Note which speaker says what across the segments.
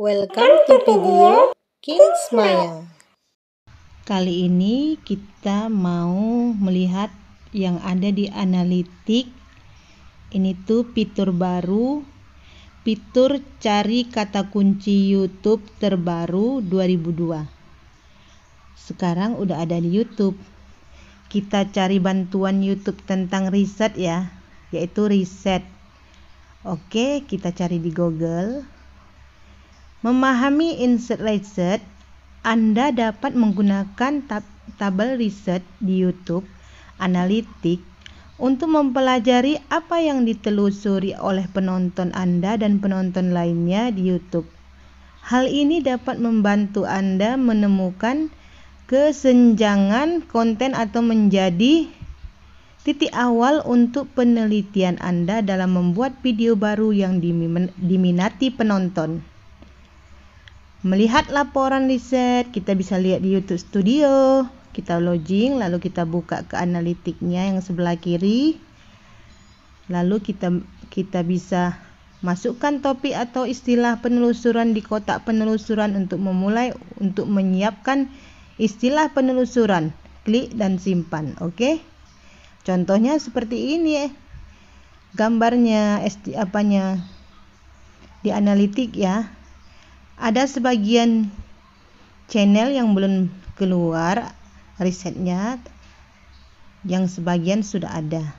Speaker 1: Welcome to video Kings Smile. Kali ini kita mau melihat yang ada di analitik. Ini tuh fitur baru, fitur cari kata kunci YouTube terbaru 2002. Sekarang udah ada di YouTube. Kita cari bantuan YouTube tentang riset ya, yaitu riset. Oke, kita cari di Google. Memahami insert research, Anda dapat menggunakan tab tabel riset di YouTube, analitik, untuk mempelajari apa yang ditelusuri oleh penonton Anda dan penonton lainnya di YouTube. Hal ini dapat membantu Anda menemukan kesenjangan konten atau menjadi titik awal untuk penelitian Anda dalam membuat video baru yang diminati penonton melihat laporan riset, kita bisa lihat di YouTube Studio, kita login, lalu kita buka ke analitiknya yang sebelah kiri. Lalu kita kita bisa masukkan topik atau istilah penelusuran di kotak penelusuran untuk memulai untuk menyiapkan istilah penelusuran. Klik dan simpan, oke? Okay? Contohnya seperti ini ya. Gambarnya, apanya di analitik ya ada sebagian channel yang belum keluar risetnya yang sebagian sudah ada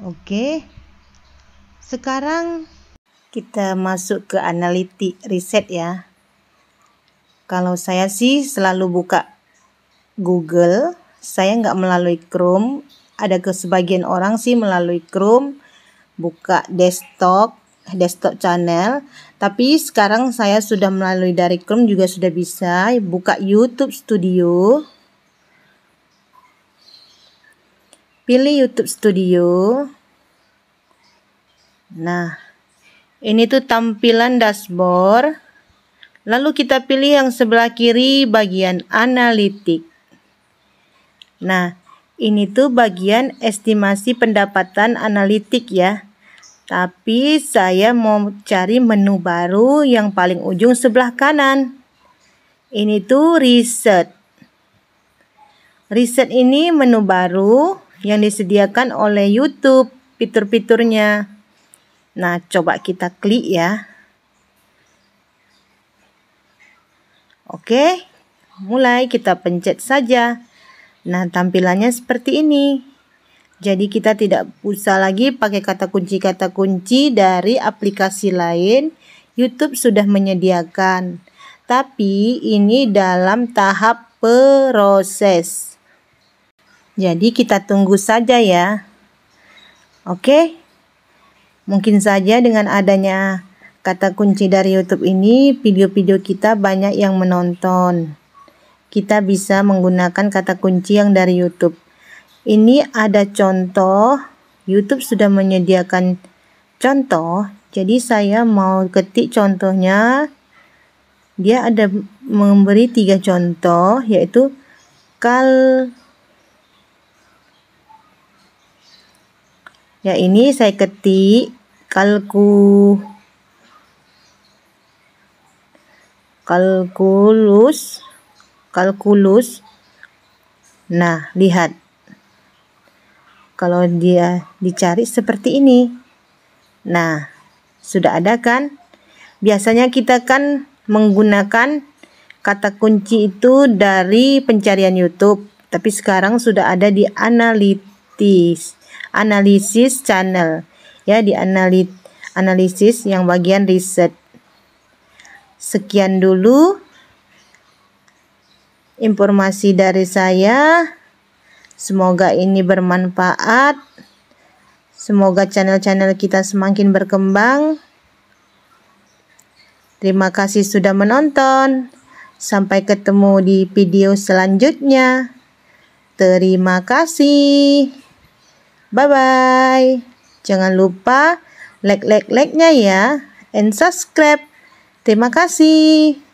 Speaker 1: oke sekarang kita masuk ke analitik riset ya kalau saya sih selalu buka Google saya nggak melalui Chrome ada ke sebagian orang sih melalui Chrome buka desktop desktop channel tapi sekarang saya sudah melalui dari Chrome juga sudah bisa buka YouTube Studio pilih YouTube Studio nah ini tuh tampilan dashboard lalu kita pilih yang sebelah kiri bagian analitik nah ini tuh bagian estimasi pendapatan analitik ya tapi saya mau cari menu baru yang paling ujung sebelah kanan. Ini tuh riset. Riset ini menu baru yang disediakan oleh YouTube fitur-fiturnya. Nah, coba kita klik ya. Oke, mulai kita pencet saja. Nah, tampilannya seperti ini. Jadi kita tidak usah lagi pakai kata kunci-kata kunci dari aplikasi lain. YouTube sudah menyediakan. Tapi ini dalam tahap proses. Jadi kita tunggu saja ya. Oke. Mungkin saja dengan adanya kata kunci dari YouTube ini video-video kita banyak yang menonton. Kita bisa menggunakan kata kunci yang dari YouTube ini ada contoh YouTube sudah menyediakan contoh jadi saya mau ketik contohnya dia ada memberi tiga contoh yaitu kal ya ini saya ketik kalku kalkulus kalkulus nah lihat kalau dia dicari seperti ini. Nah, sudah ada kan? Biasanya kita kan menggunakan kata kunci itu dari pencarian YouTube, tapi sekarang sudah ada di analitis, analisis channel. Ya, di analit analisis yang bagian riset. Sekian dulu informasi dari saya. Semoga ini bermanfaat. Semoga channel-channel kita semakin berkembang. Terima kasih sudah menonton. Sampai ketemu di video selanjutnya. Terima kasih. Bye-bye. Jangan lupa like-like-like-nya ya. And subscribe. Terima kasih.